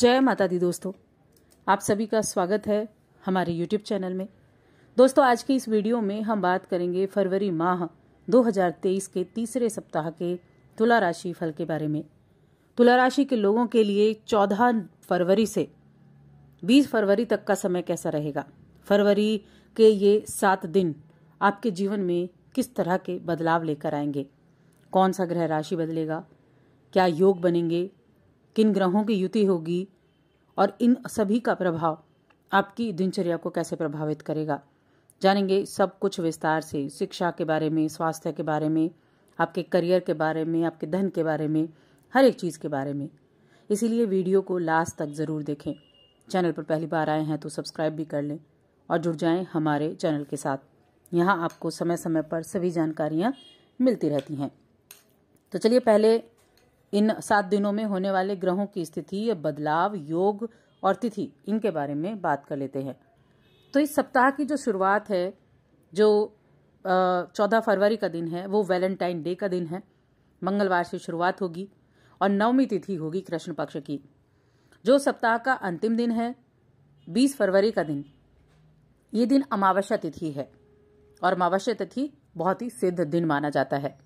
जय माता दी दोस्तों आप सभी का स्वागत है हमारे यूट्यूब चैनल में दोस्तों आज की इस वीडियो में हम बात करेंगे फरवरी माह 2023 के तीसरे सप्ताह के तुला राशि फल के बारे में तुला राशि के लोगों के लिए 14 फरवरी से 20 फरवरी तक का समय कैसा रहेगा फरवरी के ये सात दिन आपके जीवन में किस तरह के बदलाव लेकर आएंगे कौन सा ग्रह राशि बदलेगा क्या योग बनेंगे किन ग्रहों की युति होगी और इन सभी का प्रभाव आपकी दिनचर्या को कैसे प्रभावित करेगा जानेंगे सब कुछ विस्तार से शिक्षा के बारे में स्वास्थ्य के बारे में आपके करियर के बारे में आपके धन के बारे में हर एक चीज़ के बारे में इसीलिए वीडियो को लास्ट तक ज़रूर देखें चैनल पर पहली बार आए हैं तो सब्सक्राइब भी कर लें और जुड़ जाएं हमारे चैनल के साथ यहाँ आपको समय समय पर सभी जानकारियाँ मिलती रहती हैं तो चलिए पहले इन सात दिनों में होने वाले ग्रहों की स्थिति बदलाव योग और तिथि इनके बारे में बात कर लेते हैं तो इस सप्ताह की जो शुरुआत है जो चौदह फरवरी का दिन है वो वैलेंटाइन डे का दिन है मंगलवार से शुरुआत होगी और नवमी तिथि होगी कृष्ण पक्ष की जो सप्ताह का अंतिम दिन है बीस फरवरी का दिन ये दिन अमावस्या तिथि है और अमावस्या तिथि बहुत ही सिद्ध दिन माना जाता है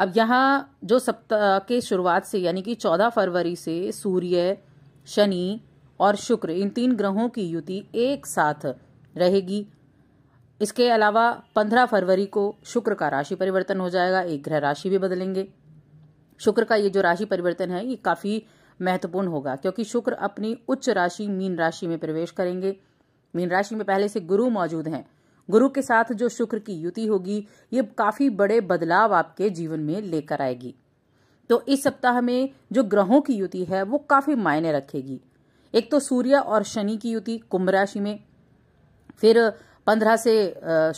अब यहाँ जो सप्ताह के शुरुआत से यानी कि चौदह फरवरी से सूर्य शनि और शुक्र इन तीन ग्रहों की युति एक साथ रहेगी इसके अलावा पंद्रह फरवरी को शुक्र का राशि परिवर्तन हो जाएगा एक ग्रह राशि भी बदलेंगे शुक्र का ये जो राशि परिवर्तन है ये काफ़ी महत्वपूर्ण होगा क्योंकि शुक्र अपनी उच्च राशि मीन राशि में प्रवेश करेंगे मीन राशि में पहले से गुरु मौजूद हैं गुरु के साथ जो शुक्र की युति होगी ये काफी बड़े बदलाव आपके जीवन में लेकर आएगी तो इस सप्ताह में जो ग्रहों की युति है वो काफी मायने रखेगी एक तो सूर्य और शनि की युति कुंभ राशि में फिर पंद्रह से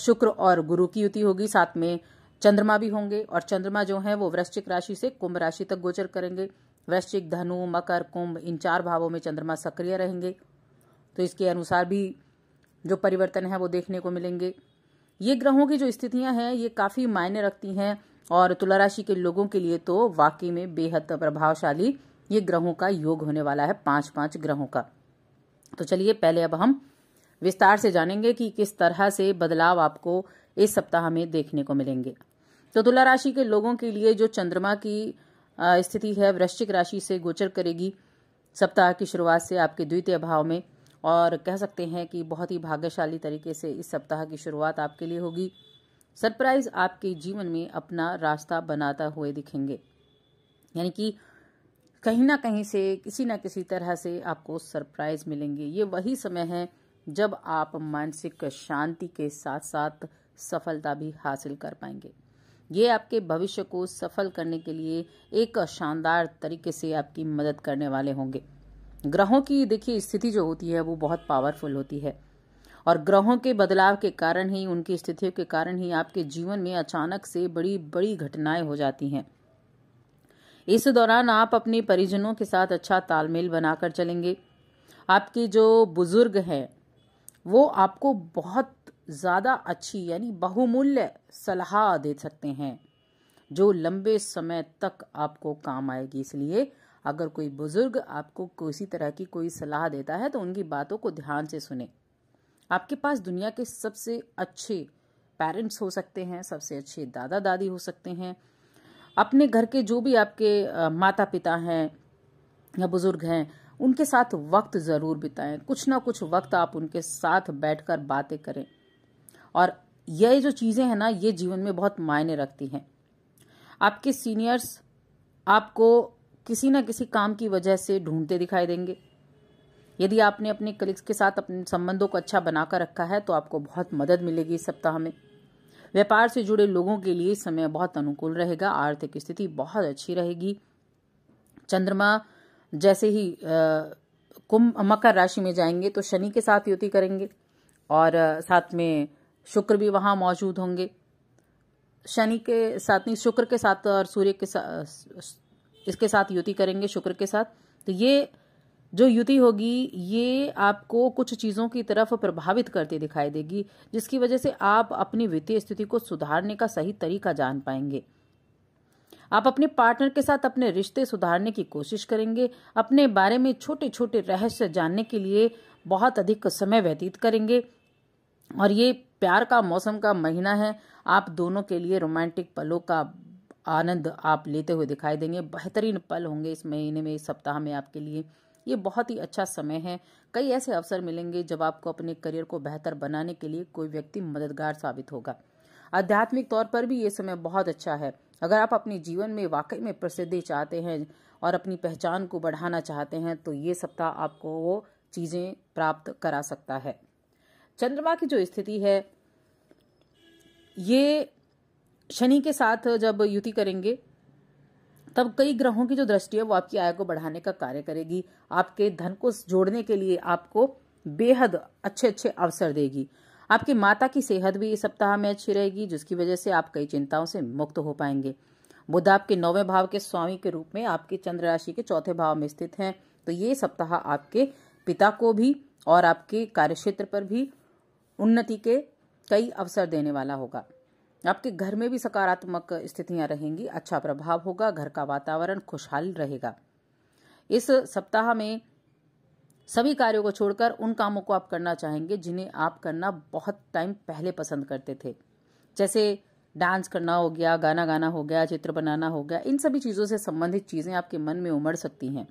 शुक्र और गुरु की युति होगी साथ में चंद्रमा भी होंगे और चंद्रमा जो है वो वृश्चिक राशि से कुंभ राशि तक गोचर करेंगे वृश्चिक धनु मकर कुंभ इन चार भावों में चंद्रमा सक्रिय रहेंगे तो इसके अनुसार भी जो परिवर्तन है वो देखने को मिलेंगे ये ग्रहों की जो स्थितियां हैं ये काफी मायने रखती हैं और तुला राशि के लोगों के लिए तो वाकई में बेहद प्रभावशाली ये ग्रहों का योग होने वाला है पांच पांच ग्रहों का तो चलिए पहले अब हम विस्तार से जानेंगे कि किस तरह से बदलाव आपको इस सप्ताह में देखने को मिलेंगे तो तुला राशि के लोगों के लिए जो चंद्रमा की स्थिति है वृश्चिक राशि से गोचर करेगी सप्ताह की शुरुआत से आपके द्वितीय भाव में और कह सकते हैं कि बहुत ही भाग्यशाली तरीके से इस सप्ताह की शुरुआत आपके लिए होगी सरप्राइज आपके जीवन में अपना रास्ता बनाता हुए दिखेंगे यानी कि कहीं ना कहीं से किसी ना किसी तरह से आपको सरप्राइज मिलेंगे ये वही समय है जब आप मानसिक शांति के साथ साथ सफलता भी हासिल कर पाएंगे ये आपके भविष्य को सफल करने के लिए एक शानदार तरीके से आपकी मदद करने वाले होंगे ग्रहों की देखिए स्थिति जो होती है वो बहुत पावरफुल होती है और ग्रहों के बदलाव के कारण ही उनकी स्थितियों के कारण ही आपके जीवन में अचानक से बड़ी बड़ी घटनाएं हो जाती हैं इस दौरान आप अपने परिजनों के साथ अच्छा तालमेल बनाकर चलेंगे आपके जो बुजुर्ग हैं वो आपको बहुत ज़्यादा अच्छी यानी बहुमूल्य सलाह दे सकते हैं जो लंबे समय तक आपको काम आएगी इसलिए अगर कोई बुजुर्ग आपको किसी तरह की कोई सलाह देता है तो उनकी बातों को ध्यान से सुने आपके पास दुनिया के सबसे अच्छे पेरेंट्स हो सकते हैं सबसे अच्छे दादा दादी हो सकते हैं अपने घर के जो भी आपके माता पिता हैं या बुजुर्ग हैं उनके साथ वक्त ज़रूर बिताएं कुछ ना कुछ वक्त आप उनके साथ बैठकर बातें करें और ये जो चीज़ें हैं ना ये जीवन में बहुत मायने रखती हैं आपके सीनियर्स आपको किसी न किसी काम की वजह से ढूंढते दिखाई देंगे यदि आपने अपने कलिक्स के साथ अपने संबंधों को अच्छा बनाकर रखा है तो आपको बहुत मदद मिलेगी इस सप्ताह में व्यापार से जुड़े लोगों के लिए समय बहुत अनुकूल रहेगा आर्थिक स्थिति बहुत अच्छी रहेगी चंद्रमा जैसे ही कुंभ मकर राशि में जाएंगे तो शनि के साथ युति करेंगे और साथ में शुक्र भी वहाँ मौजूद होंगे शनि के साथ नहीं शुक्र के साथ और सूर्य के साथ इसके साथ युति करेंगे शुक्र के साथ तो ये जो युति होगी ये आपको कुछ चीज़ों की तरफ प्रभावित करती दिखाई देगी जिसकी वजह से आप अपनी वित्तीय स्थिति को सुधारने का सही तरीका जान पाएंगे आप अपने पार्टनर के साथ अपने रिश्ते सुधारने की कोशिश करेंगे अपने बारे में छोटे छोटे रहस्य जानने के लिए बहुत अधिक समय व्यतीत करेंगे और ये प्यार का मौसम का महीना है आप दोनों के लिए रोमांटिक पलों का आनंद आप लेते हुए दिखाई देंगे बेहतरीन पल होंगे इस महीने में इस सप्ताह में आपके लिए ये बहुत ही अच्छा समय है कई ऐसे अवसर मिलेंगे जब आपको अपने करियर को बेहतर बनाने के लिए कोई व्यक्ति मददगार साबित होगा आध्यात्मिक तौर पर भी ये समय बहुत अच्छा है अगर आप अपने जीवन में वाकई में प्रसिद्धि चाहते हैं और अपनी पहचान को बढ़ाना चाहते हैं तो ये सप्ताह आपको वो चीज़ें प्राप्त करा सकता है चंद्रमा की जो स्थिति है ये शनि के साथ जब युति करेंगे तब कई ग्रहों की जो दृष्टि है वो आपकी आय को बढ़ाने का कार्य करेगी आपके धन को जोड़ने के लिए आपको बेहद अच्छे अच्छे अवसर देगी आपकी माता की सेहत भी इस सप्ताह में अच्छी रहेगी जिसकी वजह से आप कई चिंताओं से मुक्त हो पाएंगे बुध आपके नौवें भाव के स्वामी के रूप में आपकी चंद्र राशि के चौथे भाव में स्थित हैं तो ये सप्ताह आपके पिता को भी और आपके कार्यक्षेत्र पर भी उन्नति के कई अवसर देने वाला होगा आपके घर में भी सकारात्मक स्थितियां रहेंगी अच्छा प्रभाव होगा घर का वातावरण खुशहाल रहेगा इस सप्ताह में सभी कार्यों को छोड़कर उन कामों को आप करना चाहेंगे जिन्हें आप करना बहुत टाइम पहले पसंद करते थे जैसे डांस करना हो गया गाना गाना हो गया चित्र बनाना हो गया इन सभी चीज़ों से संबंधित चीज़ें आपके मन में उमड़ सकती हैं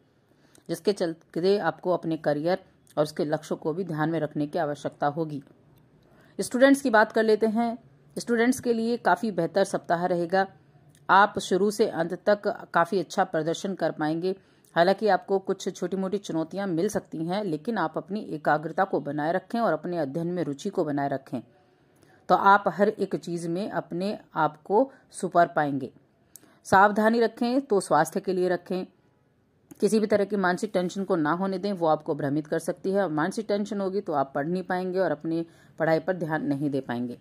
जिसके चलते आपको अपने करियर और उसके लक्ष्यों को भी ध्यान में रखने की आवश्यकता होगी स्टूडेंट्स की बात कर लेते हैं स्टूडेंट्स के लिए काफ़ी बेहतर सप्ताह रहेगा आप शुरू से अंत तक काफ़ी अच्छा प्रदर्शन कर पाएंगे हालांकि आपको कुछ छोटी मोटी चुनौतियां मिल सकती हैं लेकिन आप अपनी एकाग्रता को बनाए रखें और अपने अध्ययन में रुचि को बनाए रखें तो आप हर एक चीज़ में अपने आप को सुपर पाएंगे सावधानी रखें तो स्वास्थ्य के लिए रखें किसी भी तरह की मानसिक टेंशन को ना होने दें वो आपको भ्रमित कर सकती है और मानसिक टेंशन होगी तो आप पढ़ नहीं पाएंगे और अपनी पढ़ाई पर ध्यान नहीं दे पाएंगे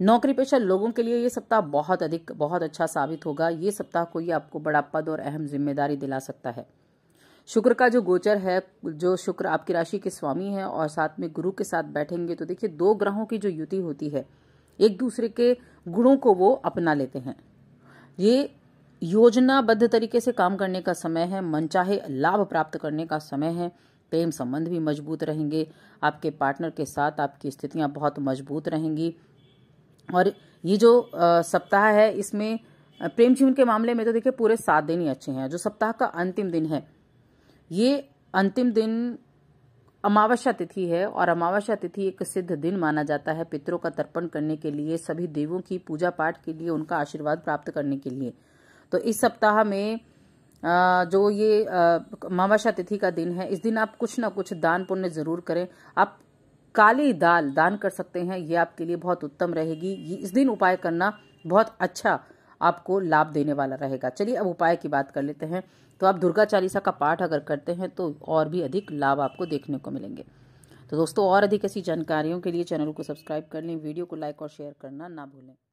नौकरी पेशा लोगों के लिए ये सप्ताह बहुत अधिक बहुत अच्छा साबित होगा ये सप्ताह कोई आपको बड़ा पद और अहम जिम्मेदारी दिला सकता है शुक्र का जो गोचर है जो शुक्र आपकी राशि के स्वामी है और साथ में गुरु के साथ बैठेंगे तो देखिए दो ग्रहों की जो युति होती है एक दूसरे के गुणों को वो अपना लेते हैं ये योजनाबद्ध तरीके से काम करने का समय है मनचाहे लाभ प्राप्त करने का समय है प्रेम संबंध भी मजबूत रहेंगे आपके पार्टनर के साथ आपकी स्थितियां बहुत मजबूत रहेंगी और ये जो सप्ताह है इसमें प्रेम जीवन के मामले में तो देखिए पूरे सात दिन ही अच्छे हैं जो सप्ताह का अंतिम दिन है ये अंतिम दिन अमावस्या तिथि है और अमावस्या तिथि एक सिद्ध दिन माना जाता है पितरों का तर्पण करने के लिए सभी देवों की पूजा पाठ के लिए उनका आशीर्वाद प्राप्त करने के लिए तो इस सप्ताह में जो ये अमावस्या तिथि का दिन है इस दिन आप कुछ ना कुछ दान पुण्य जरूर करें आप काली दाल दान कर सकते हैं ये आपके लिए बहुत उत्तम रहेगी ये इस दिन उपाय करना बहुत अच्छा आपको लाभ देने वाला रहेगा चलिए अब उपाय की बात कर लेते हैं तो आप दुर्गा चालीसा का पाठ अगर करते हैं तो और भी अधिक लाभ आपको देखने को मिलेंगे तो दोस्तों और अधिक ऐसी जानकारियों के लिए चैनल को सब्सक्राइब कर लें वीडियो को लाइक और शेयर करना ना भूलें